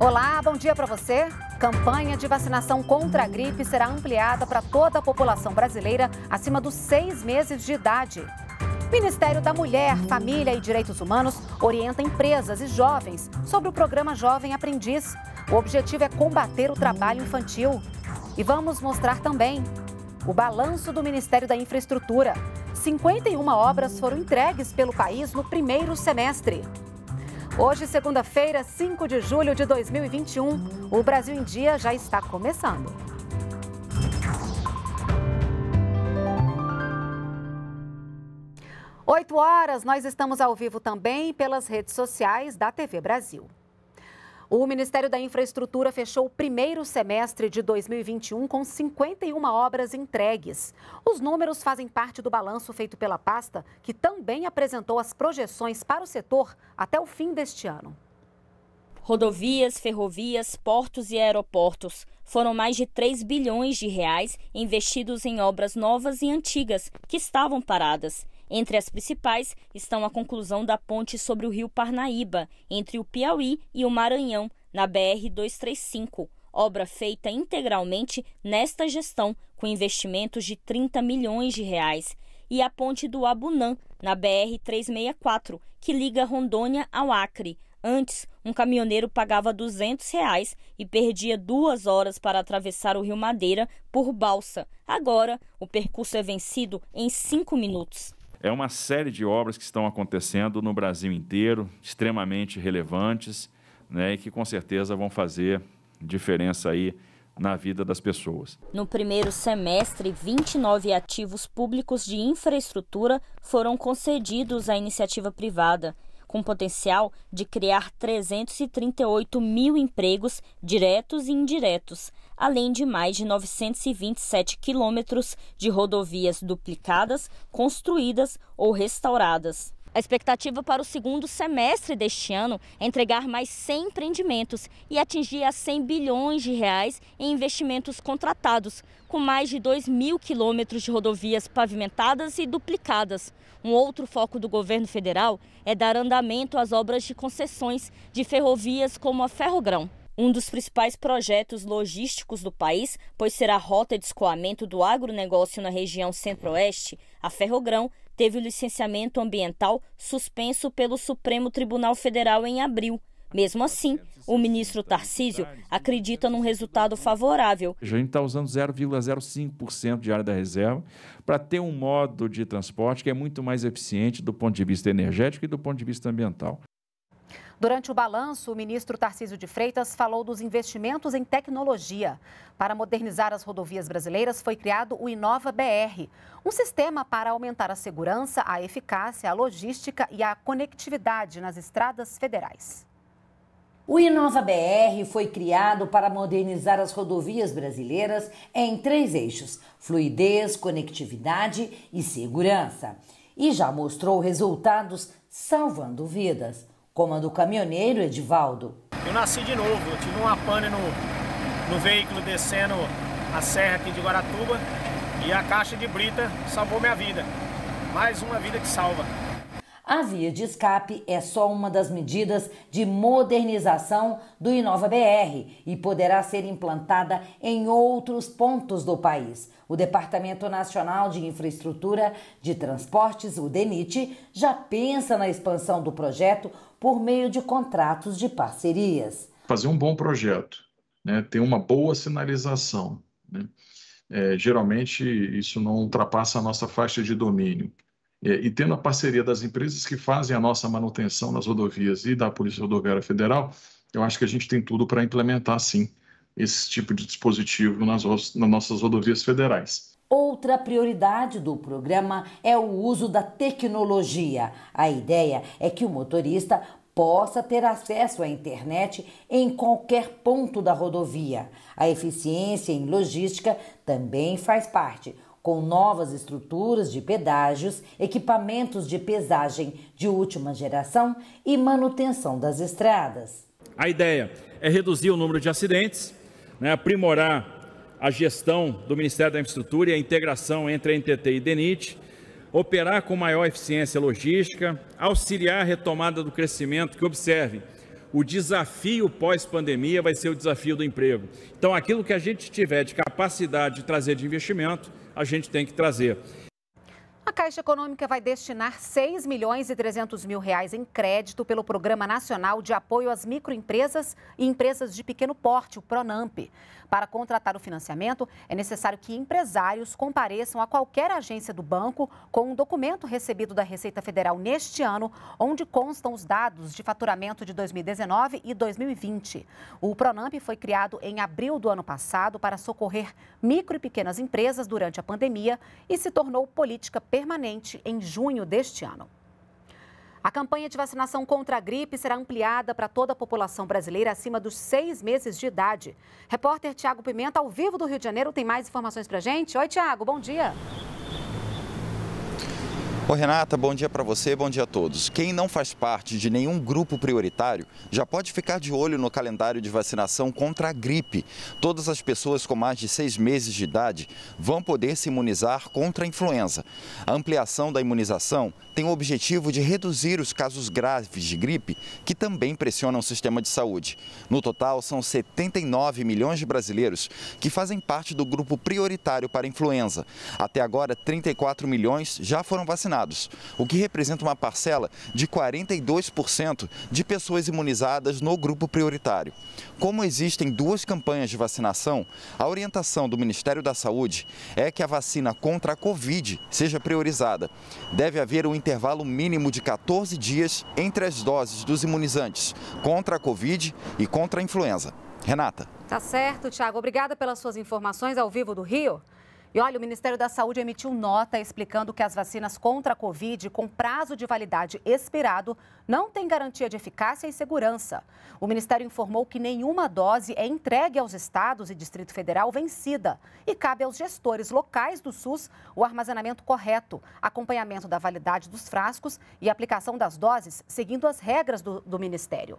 Olá, bom dia para você. Campanha de vacinação contra a gripe será ampliada para toda a população brasileira acima dos seis meses de idade. Ministério da Mulher, Família e Direitos Humanos orienta empresas e jovens sobre o programa Jovem Aprendiz. O objetivo é combater o trabalho infantil. E vamos mostrar também o balanço do Ministério da Infraestrutura. 51 obras foram entregues pelo país no primeiro semestre. Hoje, segunda-feira, 5 de julho de 2021, o Brasil em Dia já está começando. Oito horas, nós estamos ao vivo também pelas redes sociais da TV Brasil. O Ministério da Infraestrutura fechou o primeiro semestre de 2021 com 51 obras entregues. Os números fazem parte do balanço feito pela pasta, que também apresentou as projeções para o setor até o fim deste ano. Rodovias, ferrovias, portos e aeroportos. Foram mais de 3 bilhões de reais investidos em obras novas e antigas que estavam paradas. Entre as principais estão a conclusão da ponte sobre o rio Parnaíba, entre o Piauí e o Maranhão, na BR-235, obra feita integralmente nesta gestão, com investimentos de 30 milhões de reais, e a ponte do Abunã, na BR-364, que liga Rondônia ao Acre. Antes, um caminhoneiro pagava R$ 200 reais e perdia duas horas para atravessar o Rio Madeira por balsa. Agora, o percurso é vencido em cinco minutos. É uma série de obras que estão acontecendo no Brasil inteiro, extremamente relevantes, né, e que com certeza vão fazer diferença aí na vida das pessoas. No primeiro semestre, 29 ativos públicos de infraestrutura foram concedidos à iniciativa privada com potencial de criar 338 mil empregos diretos e indiretos, além de mais de 927 quilômetros de rodovias duplicadas, construídas ou restauradas. A expectativa para o segundo semestre deste ano é entregar mais 100 empreendimentos e atingir a 100 bilhões de reais em investimentos contratados, com mais de 2 mil quilômetros de rodovias pavimentadas e duplicadas. Um outro foco do governo federal é dar andamento às obras de concessões de ferrovias como a Ferrogrão um dos principais projetos logísticos do país, pois será a rota de escoamento do agronegócio na região centro-oeste, a Ferrogrão teve o licenciamento ambiental suspenso pelo Supremo Tribunal Federal em abril. Mesmo assim, o ministro Tarcísio acredita num resultado favorável. A gente está usando 0,05% de área da reserva para ter um modo de transporte que é muito mais eficiente do ponto de vista energético e do ponto de vista ambiental. Durante o balanço, o ministro Tarcísio de Freitas falou dos investimentos em tecnologia. Para modernizar as rodovias brasileiras, foi criado o Inova BR, um sistema para aumentar a segurança, a eficácia, a logística e a conectividade nas estradas federais. O Inova BR foi criado para modernizar as rodovias brasileiras em três eixos: fluidez, conectividade e segurança. E já mostrou resultados salvando vidas como a do caminhoneiro Edivaldo. Eu nasci de novo, eu tive uma pane no, no veículo descendo a serra aqui de Guaratuba e a caixa de brita salvou minha vida. Mais uma vida que salva. A via de escape é só uma das medidas de modernização do Inova BR e poderá ser implantada em outros pontos do país. O Departamento Nacional de Infraestrutura de Transportes, o DENIT, já pensa na expansão do projeto por meio de contratos de parcerias. Fazer um bom projeto, né? ter uma boa sinalização. Né? É, geralmente, isso não ultrapassa a nossa faixa de domínio. É, e tendo a parceria das empresas que fazem a nossa manutenção nas rodovias e da Polícia Rodoviária Federal, eu acho que a gente tem tudo para implementar, sim, esse tipo de dispositivo nas, nas nossas rodovias federais. Outra prioridade do programa é o uso da tecnologia. A ideia é que o motorista possa ter acesso à internet em qualquer ponto da rodovia. A eficiência em logística também faz parte, com novas estruturas de pedágios, equipamentos de pesagem de última geração e manutenção das estradas. A ideia é reduzir o número de acidentes, né, aprimorar a gestão do Ministério da Infraestrutura e a integração entre a NTT e DENIT, operar com maior eficiência logística, auxiliar a retomada do crescimento, que observe, o desafio pós-pandemia vai ser o desafio do emprego. Então, aquilo que a gente tiver de capacidade de trazer de investimento, a gente tem que trazer. A Caixa Econômica vai destinar 6 milhões e 300 mil reais em crédito pelo Programa Nacional de Apoio às Microempresas e Empresas de Pequeno Porte, o PRONAMP. Para contratar o financiamento, é necessário que empresários compareçam a qualquer agência do banco com um documento recebido da Receita Federal neste ano, onde constam os dados de faturamento de 2019 e 2020. O PRONAMP foi criado em abril do ano passado para socorrer micro e pequenas empresas durante a pandemia e se tornou política permanente em junho deste ano. A campanha de vacinação contra a gripe será ampliada para toda a população brasileira acima dos seis meses de idade. Repórter Tiago Pimenta, ao vivo do Rio de Janeiro, tem mais informações para a gente. Oi, Tiago, bom dia. Ô Renata, bom dia para você, bom dia a todos. Quem não faz parte de nenhum grupo prioritário já pode ficar de olho no calendário de vacinação contra a gripe. Todas as pessoas com mais de seis meses de idade vão poder se imunizar contra a influenza. A ampliação da imunização tem o objetivo de reduzir os casos graves de gripe que também pressionam o sistema de saúde. No total, são 79 milhões de brasileiros que fazem parte do grupo prioritário para a influenza. Até agora, 34 milhões já foram vacinados vacinados, o que representa uma parcela de 42% de pessoas imunizadas no grupo prioritário. Como existem duas campanhas de vacinação, a orientação do Ministério da Saúde é que a vacina contra a Covid seja priorizada. Deve haver um intervalo mínimo de 14 dias entre as doses dos imunizantes contra a Covid e contra a influenza. Renata. Tá certo, Tiago. Obrigada pelas suas informações ao vivo do Rio. E olha, o Ministério da Saúde emitiu nota explicando que as vacinas contra a Covid, com prazo de validade expirado, não têm garantia de eficácia e segurança. O Ministério informou que nenhuma dose é entregue aos estados e Distrito Federal vencida e cabe aos gestores locais do SUS o armazenamento correto, acompanhamento da validade dos frascos e aplicação das doses seguindo as regras do, do Ministério.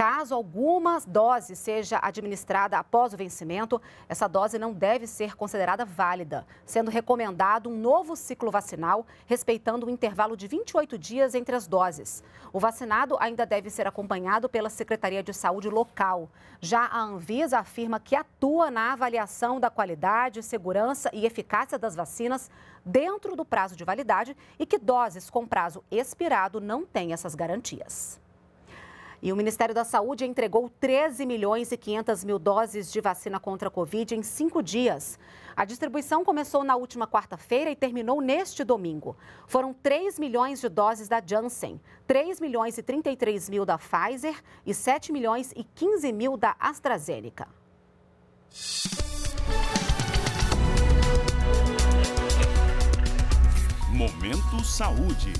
Caso alguma dose seja administrada após o vencimento, essa dose não deve ser considerada válida, sendo recomendado um novo ciclo vacinal, respeitando o intervalo de 28 dias entre as doses. O vacinado ainda deve ser acompanhado pela Secretaria de Saúde local. Já a Anvisa afirma que atua na avaliação da qualidade, segurança e eficácia das vacinas dentro do prazo de validade e que doses com prazo expirado não têm essas garantias. E o Ministério da Saúde entregou 13 milhões e 500 mil doses de vacina contra a Covid em cinco dias. A distribuição começou na última quarta-feira e terminou neste domingo. Foram 3 milhões de doses da Janssen, 3 milhões e 33 mil da Pfizer e 7 milhões e 15 mil da AstraZeneca. Momento Saúde.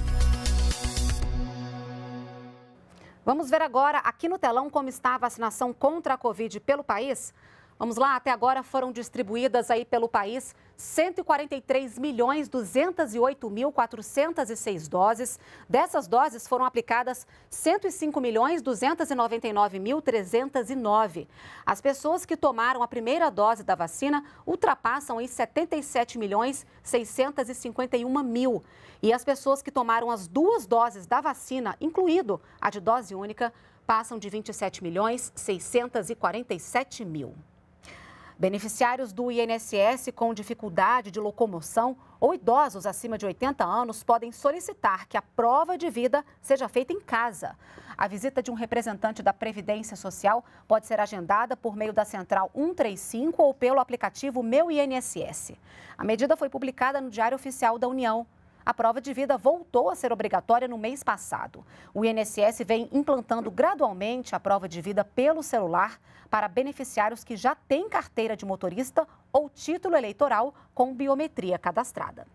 Vamos ver agora aqui no telão como está a vacinação contra a Covid pelo país? Vamos lá, até agora foram distribuídas aí pelo país 143 milhões 208 mil 406 doses. Dessas doses foram aplicadas 105 milhões 299 mil 309. As pessoas que tomaram a primeira dose da vacina ultrapassam aí 77 milhões 651 mil. E as pessoas que tomaram as duas doses da vacina, incluído a de dose única, passam de 27 milhões 647 mil. Beneficiários do INSS com dificuldade de locomoção ou idosos acima de 80 anos podem solicitar que a prova de vida seja feita em casa. A visita de um representante da Previdência Social pode ser agendada por meio da Central 135 ou pelo aplicativo Meu INSS. A medida foi publicada no Diário Oficial da União. A prova de vida voltou a ser obrigatória no mês passado. O INSS vem implantando gradualmente a prova de vida pelo celular para beneficiários que já têm carteira de motorista ou título eleitoral com biometria cadastrada.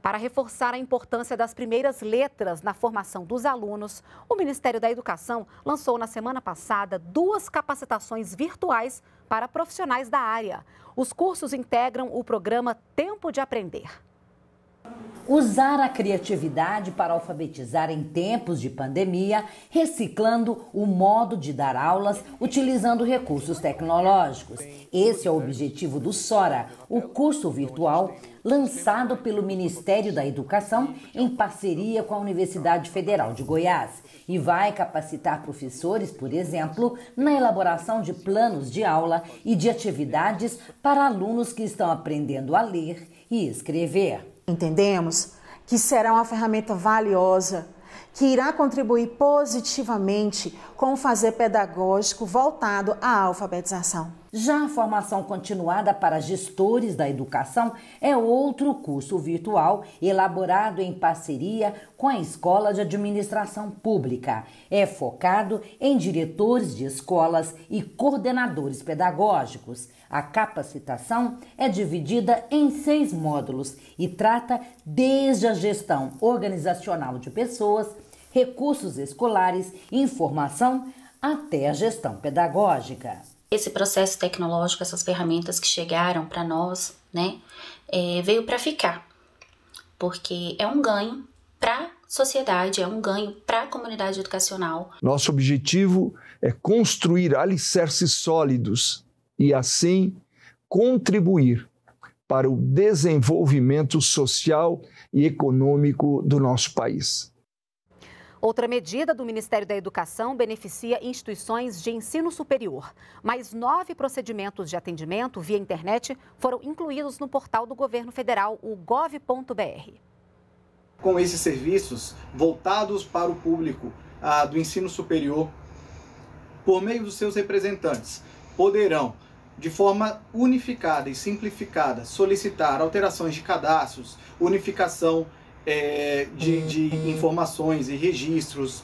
Para reforçar a importância das primeiras letras na formação dos alunos, o Ministério da Educação lançou na semana passada duas capacitações virtuais para profissionais da área. Os cursos integram o programa Tempo de Aprender. Usar a criatividade para alfabetizar em tempos de pandemia, reciclando o modo de dar aulas utilizando recursos tecnológicos. Esse é o objetivo do SORA, o curso virtual lançado pelo Ministério da Educação em parceria com a Universidade Federal de Goiás e vai capacitar professores, por exemplo, na elaboração de planos de aula e de atividades para alunos que estão aprendendo a ler e escrever. Entendemos que será uma ferramenta valiosa que irá contribuir positivamente com o fazer pedagógico voltado à alfabetização. Já a formação continuada para gestores da educação é outro curso virtual elaborado em parceria com a Escola de Administração Pública. É focado em diretores de escolas e coordenadores pedagógicos. A capacitação é dividida em seis módulos e trata desde a gestão organizacional de pessoas, recursos escolares, informação até a gestão pedagógica esse processo tecnológico, essas ferramentas que chegaram para nós, né, é, veio para ficar, porque é um ganho para sociedade, é um ganho para a comunidade educacional. Nosso objetivo é construir alicerces sólidos e, assim, contribuir para o desenvolvimento social e econômico do nosso país. Outra medida do Ministério da Educação beneficia instituições de ensino superior. Mais nove procedimentos de atendimento via internet foram incluídos no portal do governo federal, o gov.br. Com esses serviços voltados para o público ah, do ensino superior, por meio dos seus representantes, poderão, de forma unificada e simplificada, solicitar alterações de cadastros, unificação é, de, hum. de informações e registros,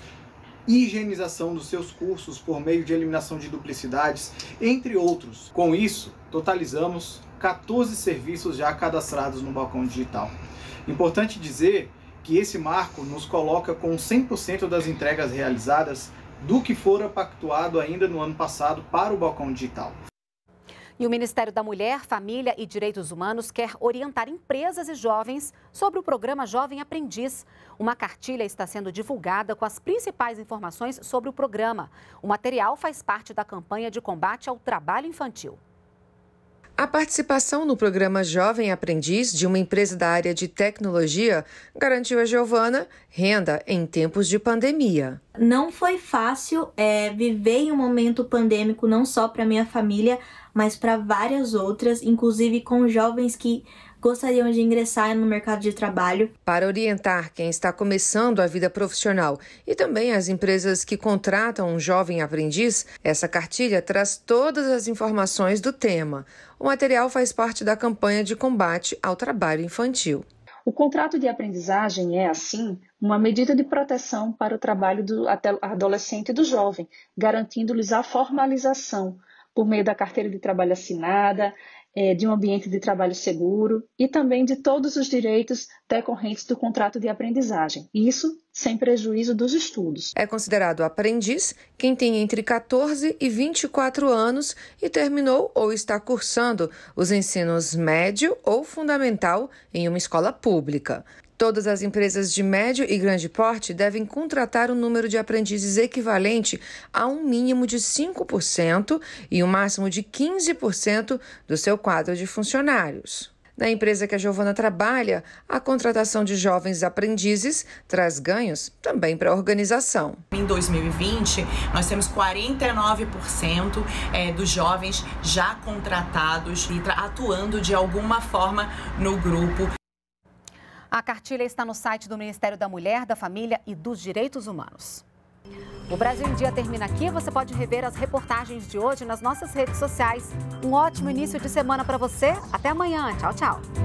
higienização dos seus cursos por meio de eliminação de duplicidades, entre outros. Com isso, totalizamos 14 serviços já cadastrados no balcão digital. Importante dizer que esse marco nos coloca com 100% das entregas realizadas do que fora pactuado ainda no ano passado para o balcão digital. E o Ministério da Mulher, Família e Direitos Humanos quer orientar empresas e jovens sobre o programa Jovem Aprendiz. Uma cartilha está sendo divulgada com as principais informações sobre o programa. O material faz parte da campanha de combate ao trabalho infantil. A participação no programa Jovem Aprendiz de uma empresa da área de tecnologia garantiu a Giovana renda em tempos de pandemia. Não foi fácil é, viver em um momento pandêmico, não só para minha família, mas para várias outras, inclusive com jovens que gostariam de ingressar no mercado de trabalho. Para orientar quem está começando a vida profissional e também as empresas que contratam um jovem aprendiz, essa cartilha traz todas as informações do tema. O material faz parte da campanha de combate ao trabalho infantil. O contrato de aprendizagem é, assim, uma medida de proteção para o trabalho do adolescente e do jovem, garantindo-lhes a formalização por meio da carteira de trabalho assinada, é, de um ambiente de trabalho seguro e também de todos os direitos decorrentes do contrato de aprendizagem. Isso sem prejuízo dos estudos. É considerado aprendiz quem tem entre 14 e 24 anos e terminou ou está cursando os ensinos médio ou fundamental em uma escola pública. Todas as empresas de médio e grande porte devem contratar um número de aprendizes equivalente a um mínimo de 5% e um máximo de 15% do seu quadro de funcionários. Na empresa que a Giovana trabalha, a contratação de jovens aprendizes traz ganhos também para a organização. Em 2020, nós temos 49% é, dos jovens já contratados e atuando de alguma forma no grupo. A cartilha está no site do Ministério da Mulher, da Família e dos Direitos Humanos. O Brasil em Dia termina aqui. Você pode rever as reportagens de hoje nas nossas redes sociais. Um ótimo início de semana para você. Até amanhã. Tchau, tchau.